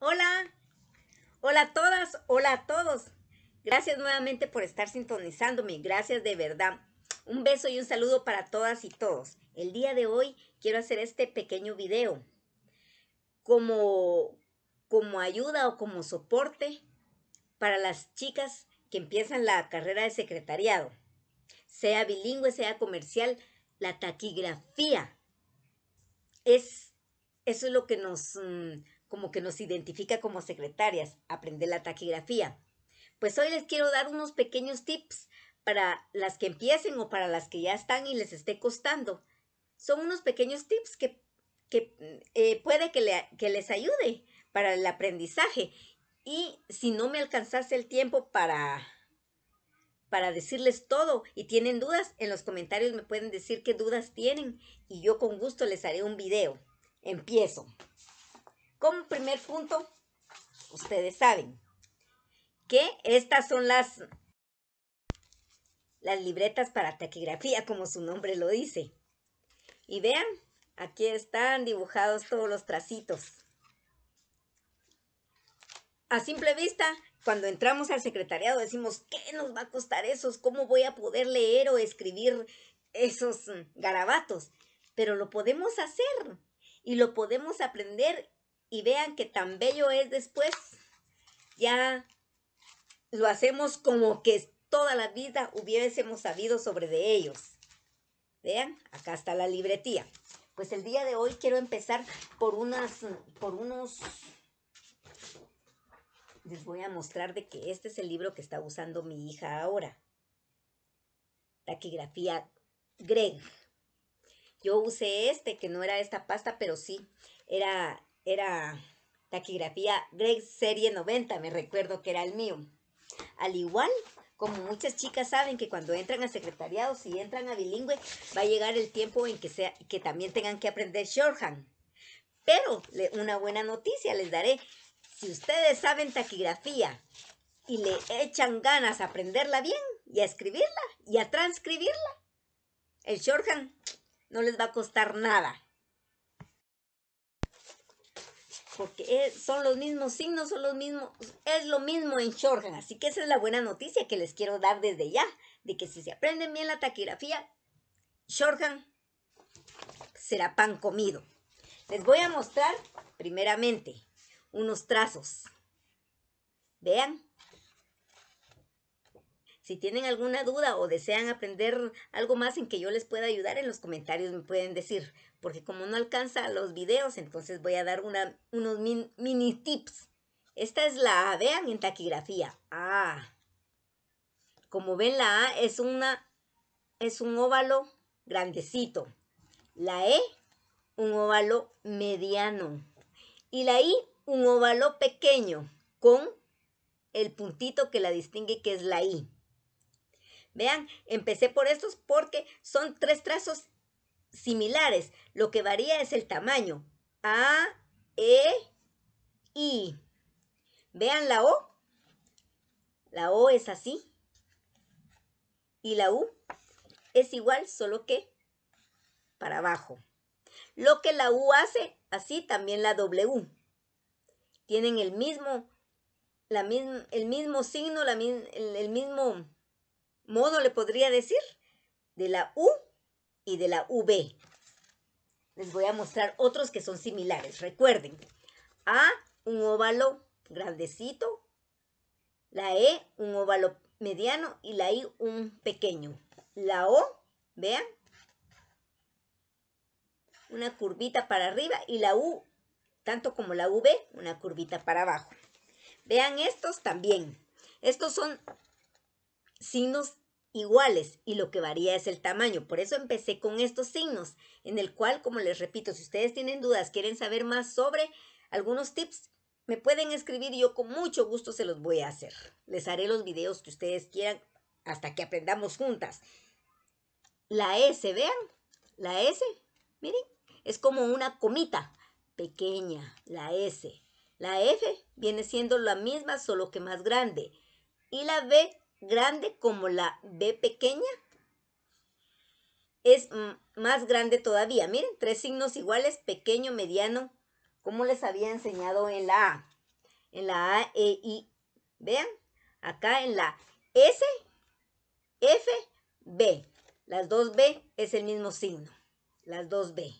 Hola, hola a todas, hola a todos. Gracias nuevamente por estar sintonizándome, gracias de verdad. Un beso y un saludo para todas y todos. El día de hoy quiero hacer este pequeño video como, como ayuda o como soporte para las chicas que empiezan la carrera de secretariado, sea bilingüe, sea comercial, la taquigrafía es eso es lo que nos mm, como que nos identifica como secretarias, aprender la taquigrafía. Pues hoy les quiero dar unos pequeños tips para las que empiecen o para las que ya están y les esté costando. Son unos pequeños tips que, eh, puede que, que les ayude para el aprendizaje. Y si no me alcanzase el tiempo para para decirles todo y tienen dudas, en los comentarios me pueden decir qué dudas tienen y yo con gusto les haré un video. Empiezo. Como primer punto, ustedes saben que estas son las, las libretas para taquigrafía, como su nombre lo dice. Y vean, aquí están dibujados todos los tracitos. A simple vista, cuando entramos al secretariado decimos, ¿qué nos va a costar esos? ¿Cómo voy a poder leer o escribir esos garabatos? Pero lo podemos hacer y lo podemos aprender y vean que tan bello es después. Ya lo hacemos como que toda la vida hubiésemos sabido sobre de ellos. Vean, acá está la libretía. Pues el día de hoy quiero empezar por unas, por unos... Les voy a mostrar de que este es el libro que está usando mi hija ahora. Taquigrafía Greg. Yo usé este, que no era esta pasta, pero sí, era era taquigrafía Greg Serie 90, me recuerdo que era el mío. Al igual como muchas chicas saben que cuando entran a secretariado, si entran a bilingüe, va a llegar el tiempo en que, sea, que también tengan que aprender shorthand. Pero una buena noticia les daré. Si ustedes saben taquigrafía y le echan ganas a aprenderla bien y a escribirla y a transcribirla, el shorthand no les va a costar nada. porque eh, son los mismos signos, son los mismos, es lo mismo en Shorhan. Así que esa es la buena noticia que les quiero dar desde ya, de que si se aprenden bien la taquigrafía, Shorhan será pan comido. Les voy a mostrar primeramente unos trazos. Vean. Si tienen alguna duda o desean aprender algo más en que yo les pueda ayudar, en los comentarios me pueden decir, porque como no alcanza los videos, entonces voy a dar una, unos mini tips. Esta es la A, vean en taquigrafía. Ah. Como ven, la A es una es un óvalo grandecito. La E, un óvalo mediano. Y la I, un óvalo pequeño con el puntito que la distingue que es la I. Vean, empecé por estos porque son tres trazos similares. Lo que varía es el tamaño. A, E, I. Vean la O. La O es así. Y la U es igual, solo que para abajo. Lo que la U hace, así también la W. Tienen el mismo, el mismo signo, el mismo modo le podría decir, de la U y de la V. Les voy a mostrar otros que son similares. Recuerden, A, un óvalo grandecito, la E, un óvalo mediano y la I, un pequeño. La O, vean, una curvita para arriba y la U, tanto como la V, una curvita para abajo. Vean estos también. Estos son signos iguales y lo que varía es el tamaño. Por eso empecé con estos signos, en el cual, como les repito, si ustedes tienen dudas, quieren saber más sobre algunos tips, me pueden escribir y yo con mucho gusto se los voy a hacer. Les haré los videos que ustedes quieran hasta que aprendamos juntas. La S, vean, la S, miren, es como una comita pequeña, la S. La F viene siendo la misma, solo que más grande. Y la B grande como la B pequeña es más grande todavía. Miren, tres signos iguales, pequeño, mediano, como les había enseñado en la A. En la A, E, I. Vean, acá en la S, F, B. Las dos B es el mismo signo. Las dos B.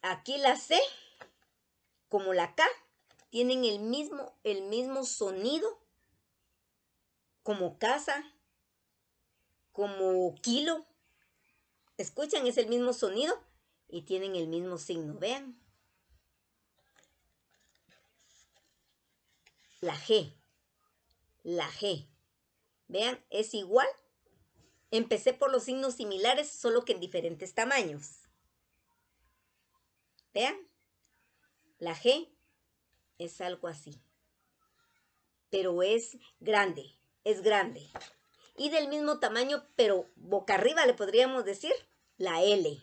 Aquí la C, como la K, tienen el mismo, el mismo sonido como casa, como kilo. Escuchan, es el mismo sonido y tienen el mismo signo. Vean. La G. La G. Vean, es igual. Empecé por los signos similares, solo que en diferentes tamaños. Vean, la G es algo así, pero es grande es grande. Y del mismo tamaño, pero boca arriba le podríamos decir, la L.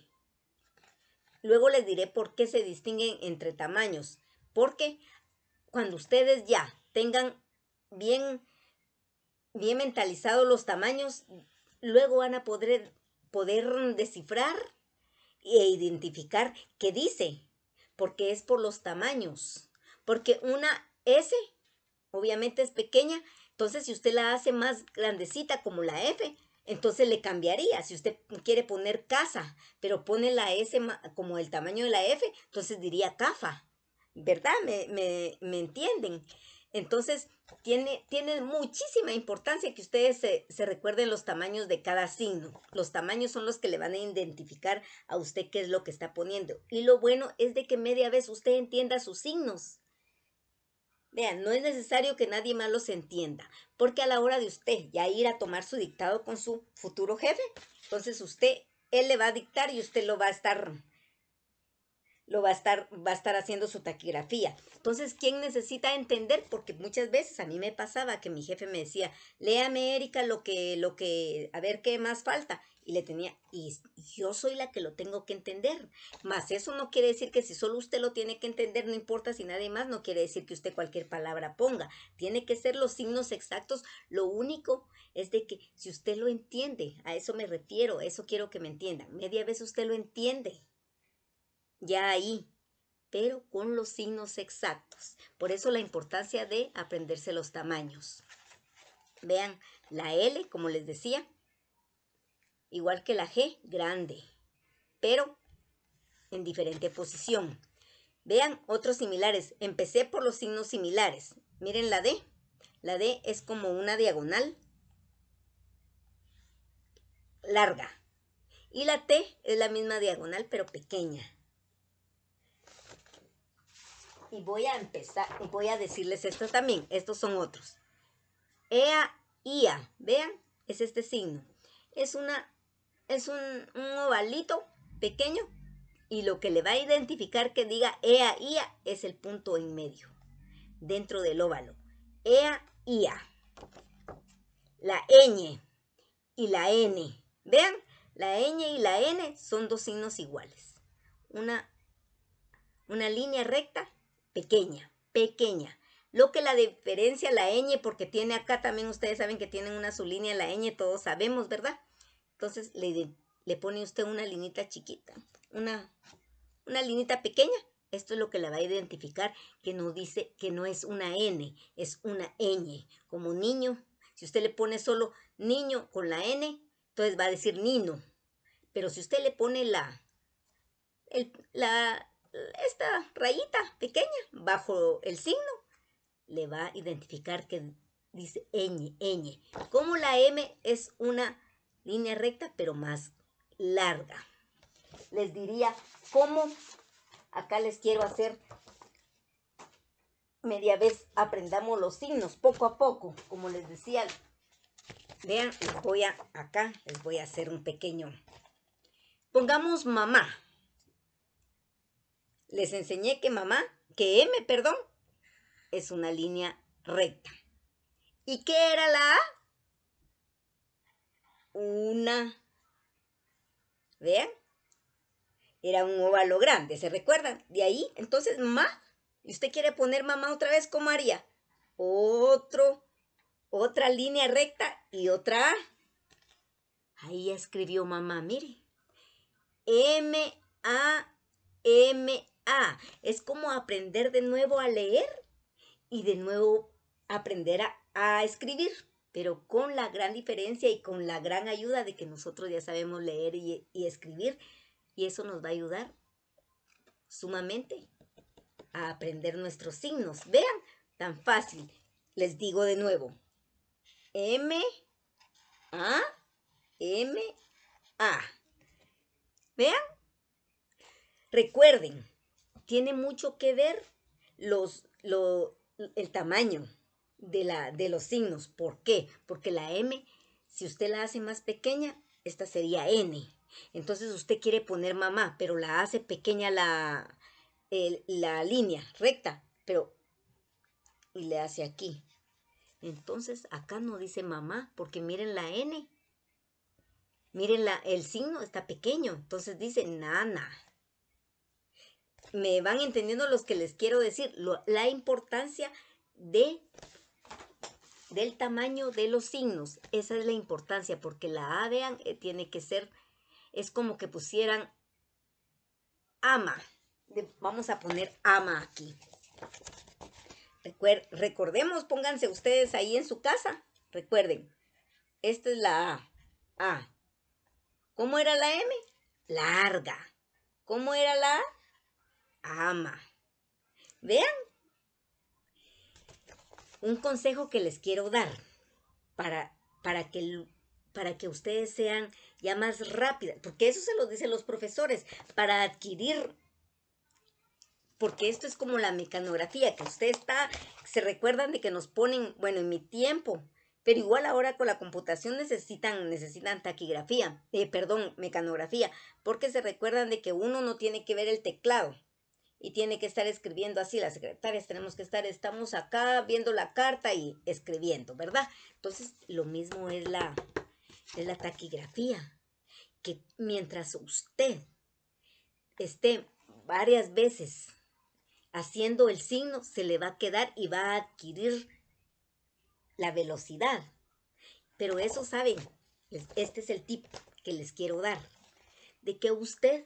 Luego les diré por qué se distinguen entre tamaños. Porque cuando ustedes ya tengan bien, bien mentalizados los tamaños, luego van a poder, poder descifrar e identificar qué dice. Porque es por los tamaños. Porque una S obviamente es pequeña entonces, si usted la hace más grandecita como la F, entonces le cambiaría. Si usted quiere poner casa, pero pone la S como el tamaño de la F, entonces diría cafa. ¿Verdad? ¿Me, me, me entienden? Entonces, tiene, tiene, muchísima importancia que ustedes se, se, recuerden los tamaños de cada signo. Los tamaños son los que le van a identificar a usted qué es lo que está poniendo. Y lo bueno es de que media vez usted entienda sus signos. Vean, no es necesario que nadie más los entienda, porque a la hora de usted ya ir a tomar su dictado con su futuro jefe, entonces usted, él le va a dictar y usted lo va a estar lo va a estar, va a estar haciendo su taquigrafía. Entonces, ¿quién necesita entender? Porque muchas veces a mí me pasaba que mi jefe me decía, léame, Erika, lo que, lo que, a ver qué más falta y le tenía, y yo soy la que lo tengo que entender. Más eso no quiere decir que si solo usted lo tiene que entender, no importa si nadie más, no quiere decir que usted cualquier palabra ponga. Tiene que ser los signos exactos. Lo único es de que si usted lo entiende, a eso me refiero, eso quiero que me entiendan. Media vez usted lo entiende. Ya ahí, pero con los signos exactos. Por eso la importancia de aprenderse los tamaños. Vean, la L, como les decía, igual que la G grande, pero en diferente posición. Vean otros similares. Empecé por los signos similares. Miren la D. La D es como una diagonal larga. Y la T es la misma diagonal, pero pequeña. Y voy a empezar, voy a decirles esto también. Estos son otros. EA, IA, vean, es este signo. Es una es un, ovalito pequeño y lo que le va a identificar que diga EA, IA es el punto en medio, dentro del óvalo. EA, IA. La ñ y la N. Vean, la ñ y la N son dos signos iguales. Una, una línea recta pequeña, pequeña. Lo que la diferencia la ñ, porque tiene acá también, ustedes saben que tienen una su línea la ñ, todos sabemos, ¿verdad? Entonces le, le pone usted una linita chiquita, una, una linita pequeña. Esto es lo que la va a identificar, que no dice que no es una N, es una ñ, como niño. Si usted le pone solo niño con la N, entonces va a decir nino. Pero si usted le pone la, la, esta rayita pequeña bajo el signo, le va a identificar que dice ñ, ñ. Como la M es una línea recta, pero más larga. Les diría cómo, acá les quiero hacer media vez aprendamos los signos poco a poco, como les decía. Vean, les voy a, acá les voy a hacer un pequeño. Pongamos mamá. Les enseñé que mamá, que M, perdón, es una línea recta. ¿Y qué era la A? una. ¿Vean? Era un óvalo grande, ¿se recuerdan? De ahí, entonces, mamá, Y usted quiere poner mamá otra vez, ¿cómo haría? Otro, otra línea recta y otra A. Ahí escribió mamá, mire. M, A, M, A. Es como aprender de nuevo a leer y de nuevo aprender a escribir pero con la gran diferencia y con la gran ayuda de que nosotros ya sabemos leer y, escribir, y eso nos va a ayudar sumamente a aprender nuestros signos. Vean, tan fácil. Les digo de nuevo. M, A, M, A. Vean. Recuerden, tiene mucho que ver los, lo, el tamaño de, los signos. ¿Por qué? Porque la M, si usted la hace más pequeña, esta sería N. Entonces usted quiere poner mamá, pero la hace pequeña la, la línea recta, pero y le hace aquí. Entonces acá no dice mamá, porque miren la N. Miren la, el signo está pequeño, entonces dice nana. Me van entendiendo los que les quiero decir, la importancia de del tamaño de los signos. Esa es la importancia, porque la A, vean, eh, tiene que ser, es como que pusieran ama. Vamos a poner ama aquí. recordemos, pónganse ustedes ahí en su casa. Recuerden, esta es la A. A. ¿Cómo era la M? Larga. ¿Cómo era la A? Ama. Vean, un consejo que les quiero dar para, para, que, para que ustedes sean ya más rápidas, porque eso se lo dicen los profesores, para adquirir porque esto es como la mecanografía, que usted está, se recuerdan de que nos ponen, bueno, en mi tiempo, pero igual ahora con la computación necesitan, necesitan taquigrafía, eh, perdón, mecanografía, porque se recuerdan de que uno no tiene que ver el teclado, y tiene que estar escribiendo así, las secretarias tenemos que estar, estamos acá viendo la carta y escribiendo, ¿verdad? Entonces, lo mismo es la, la taquigrafía, que mientras usted esté varias veces haciendo el signo, se le va a quedar y va a adquirir la velocidad. Pero eso saben, este es el tip que les quiero dar, de que usted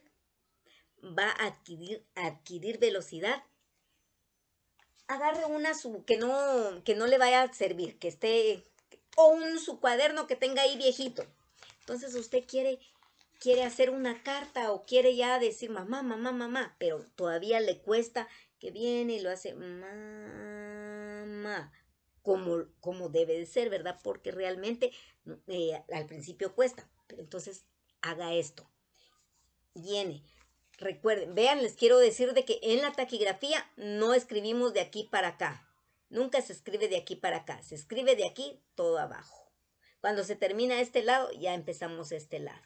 va a adquirir, adquirir velocidad. Agarre una que, no, que no le vaya a servir, que esté, o un su cuaderno que tenga ahí viejito. Entonces usted quiere, quiere hacer una carta o quiere ya decir mamá, mamá, mamá, pero todavía le cuesta que viene y lo hace mamá. Como, como, debe de ser, ¿verdad? Porque realmente eh, al principio cuesta. Pero entonces haga esto. viene Recuerden, vean, les quiero decir de que en la taquigrafía no escribimos de aquí para acá. Nunca se escribe de aquí para acá, se escribe de aquí todo abajo. Cuando se termina este lado, ya empezamos este lado.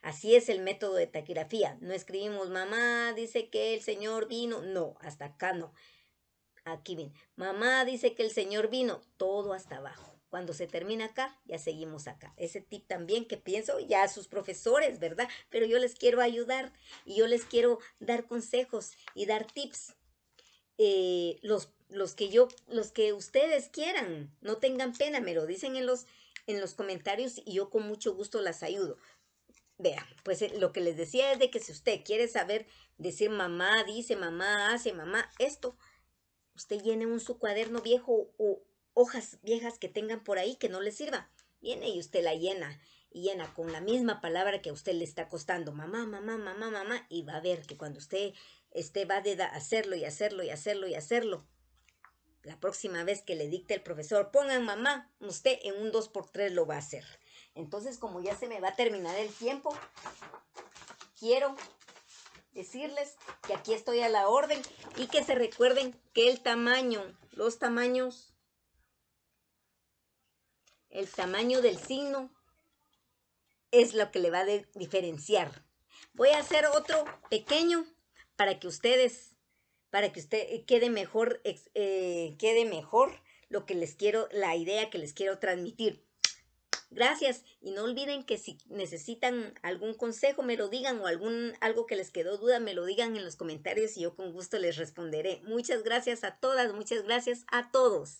Así es el método de taquigrafía. No escribimos mamá dice que el señor vino. No, hasta acá no. Aquí bien. Mamá dice que el señor vino. Todo hasta abajo. Cuando se termina acá, ya seguimos acá. Ese tip también que pienso ya a sus profesores, ¿verdad? Pero yo les quiero ayudar y yo les quiero dar consejos y dar tips. Eh, los, los que yo, los que ustedes quieran, no tengan pena, me lo dicen en los, en los comentarios y yo con mucho gusto las ayudo. Vean, pues eh, lo que les decía es de que si usted quiere saber decir mamá dice, mamá hace, mamá esto, usted llene un su cuaderno viejo o hojas viejas que tengan por ahí que no les sirva. Viene y usted la llena y llena con la misma palabra que a usted le está costando, mamá, mamá, mamá, mamá, y va a ver que cuando usted esté va de hacerlo y hacerlo y hacerlo y hacerlo, la próxima vez que le dicte el profesor, pongan mamá, usted en un 2x3 lo va a hacer. Entonces, como ya se me va a terminar el tiempo, quiero decirles que aquí estoy a la orden y que se recuerden que el tamaño, los tamaños el tamaño del signo es lo que le va a diferenciar. Voy a hacer otro pequeño para que ustedes, para que usted eh, quede mejor, eh, quede mejor lo que les quiero, la idea que les quiero transmitir. Gracias y no olviden que si necesitan algún consejo me lo digan o algún algo que les quedó duda me lo digan en los comentarios y yo con gusto les responderé. Muchas gracias a todas, muchas gracias a todos.